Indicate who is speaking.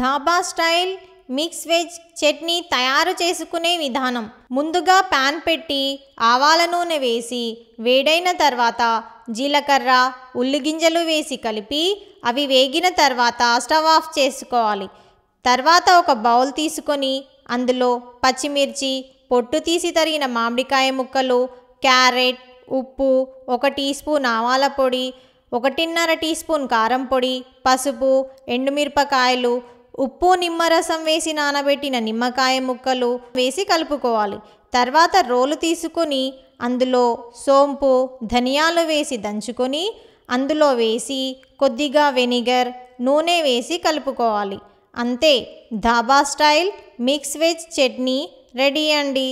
Speaker 1: dhaba style mix veg chutney తయారు చేసుకునే విధానం ముందుగా ప్యాన్ పెట్టి ఆవాల నూనె వేసి వేడైన తర్వాత జీలకర్ర ఉల్లిగింజలు వేసి కలిపి అవి వేగిన తర్వాత స్టవ్ ఆఫ్ చేసుకోవాలి తర్వాత ఒక బౌల్ తీసుకొని అందులో పచ్చిమిర్చి పొట్టు తీసి తరిగిన మామిడికాయ ముక్కలు క్యారెట్ ఉప్పు ఒక టీ స్పూన్ ఆవాల పొడి ఒకటిన్నర టీ స్పూన్ కారం పొడి పసుపు ఎండుమిరపకాయలు ఉప్పు నిమ్మరసం వేసి నానబెట్టిన నిమ్మకాయ ముక్కలు వేసి కలుపుకోవాలి తర్వాత రోలు తీసుకొని అందులో సోంపు ధనియాలు వేసి దంచుకొని అందులో వేసి కొద్దిగా వెనిగర్ నూనె వేసి కలుపుకోవాలి అంతే dhaba style mix veg chutney ready అండి